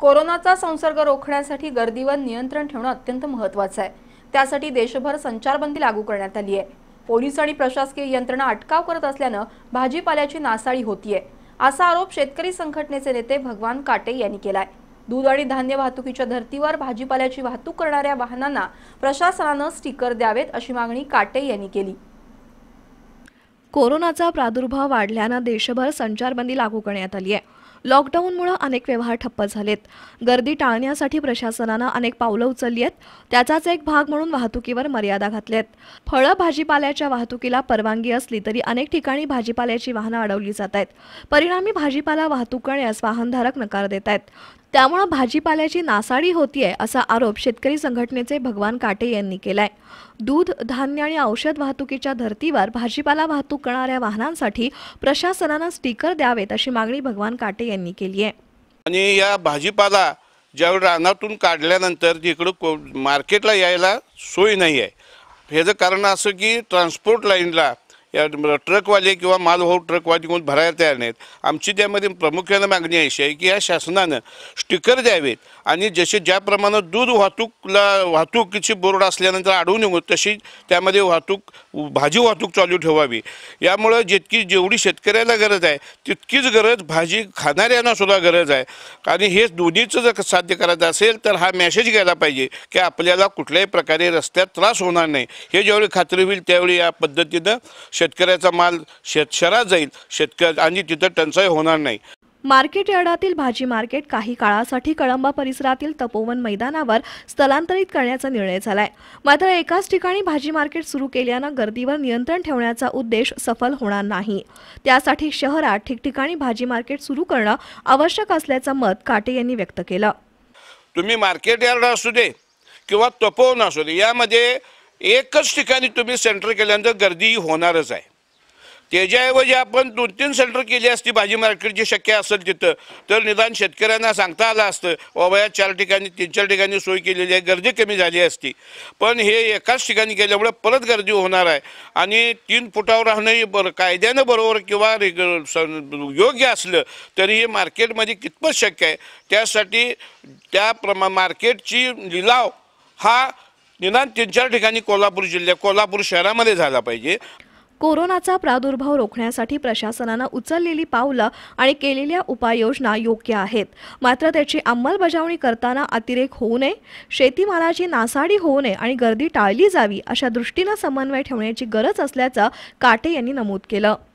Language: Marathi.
कोरोनाचा संसर्ग रोखण्यासाठी गर्दीवर नियंत्रण ठेवणं अत्यंत महत्वाचं आहे त्यासाठी देशभर संचारबंदी लागू करण्यात आली आहे पोलीस आणि प्रशासकीय यंत्रणा अटकाव करत असल्यानं भाजीपाल्याची नासाळी होतीये असा आरोप शेतकरी संघटनेचे नेते भगवान काटे यांनी केलाय दूध आणि धान्य वाहतुकीच्या धर्तीवर भाजीपाल्याची वाहतूक करणाऱ्या वाहनांना प्रशासनानं स्टिकर द्यावेत अशी मागणी काटे यांनी केली कोरोनाचा प्रादुर्भाव वाढल्यानं देशभर संचारबंदी लागू करण्यात आली आहे लॉकडाऊनमुळे अनेक व्यवहार ठप्प झालेत गर्दी टाळण्यासाठी प्रशासनानं अनेक पावलं उचलली आहेत त्याचाच एक भाग म्हणून वाहतुकीवर मर्यादा घातल्यात फळं भाजीपाल्याच्या वाहतुकीला परवानगी असली तरी अनेक ठिकाणी भाजीपाल्याची वाहनं अडवली जात आहेत परिणामी भाजीपाला वाहतूक करण्यास वाहनधारक नकार देत आहेत त्यामुळे भाजीपाल्याची नासाडी होतीये असा आरोप शेतकरी संघटनेचे भगवान काटे यांनी केलाय दूध धान्य आणि औषध वाहतुकीच्या धर्तीवर भाजीपाला वाहतूक करणाऱ्या वाहनांसाठी प्रशासनानं स्टिकर द्यावेत अशी मागणी भगवान काटे यांनी केली आहे आणि या भाजीपाला ज्यावेळी रानातून काढल्यानंतर तिकडं को मार्केटला यायला सोय नाही आहे ह्याचं कारण असं की ट्रान्सपोर्ट लाईनला या ट्रकवाले किंवा मालवाहू ट्रकवाले कोण भरायला तयार नाहीत आमची त्यामध्ये प्रामुख्यानं मागणी अशी आहे की या शासनानं स्टिकर द्यावेत आणि जसे ज्याप्रमाणे दूध वाहतूकला वाहतुकीची बोर्ड असल्यानंतर आढळून येऊ तशी त्यामध्ये वाहतूक भाजी वाहतूक चालू ठेवावी यामुळं जितकी जेवढी शेतकऱ्याला गरज आहे तितकीच गरज भाजी खाणाऱ्यांना सुद्धा गरज आहे आणि हे दोन्हीचं जर साध्य करायचं असेल तर हा मेसेज घ्यायला पाहिजे की आपल्याला कुठल्याही प्रकारे रस्त्यात त्रास होणार नाही हे ज्यावेळी खात्री होईल त्यावेळी या पद्धतीनं शेतकऱ्याचा माल शेत शहरात जाईल शेतकऱ्या आणि तिथं टंचाई होणार नाही मार्केट यार्डातील भाजी मार्केट काही काळासाठी कळंबा परिसरातील तपोवन मैदानावर स्थलांतरित करण्याचा निर्णय झालाय मात्र एकाच ठिकाणी भाजी मार्केट सुरू केल्यानं गर्दीवर नियंत्रण ठेवण्याचा उद्देश सफल होणार नाही त्यासाठी शहरात ठिकठिकाणी भाजी मार्केट सुरू करणं आवश्यक असल्याचं मत काटे यांनी व्यक्त केलं तुम्ही मार्केट यार्ड असू दे किंवा तपोवन असू दे यामध्ये एकच ठिकाणी तुम्ही सेंटर केल्यानंतर गर्दी होणारच आहे त्याच्याऐवजी आपण दोन तीन सेंटर केली असती भाजी मार्केटची शक्य असेल तिथं तर निदान शेतकऱ्यांना सांगता आलं असतं बाबा या चार ठिकाणी तीन चार ठिकाणी सोय केलेली आहे गर्दी कमी झाली असती पण हे एकाच ठिकाणी केल्यामुळे परत गर्दी होणार आहे आणि तीन फुटावर राहणंही बरं कायद्यानं बरोबर किंवा योग्य असलं तरी मार्केटमध्ये कितपत शक्य आहे त्यासाठी त्या प्रमा मार्केटची लिलाव हा निदान तीन चार ठिकाणी कोल्हापूर जिल्ह्यात कोल्हापूर शहरामध्ये झाला पाहिजे कोरोनाचा प्रादुर्भाव रोखण्यासाठी प्रशासनानं उचललेली पावलं आणि केलेल्या उपाययोजना योग्य आहेत मात्र त्याची अंमलबजावणी करताना अतिरेक होऊ नये शेतीमालाची नासाडी होऊ नये आणि गर्दी टाळली जावी अशा दृष्टीनं समन्वय ठेवण्याची गरज असल्याचं काटे यांनी नमूद केलं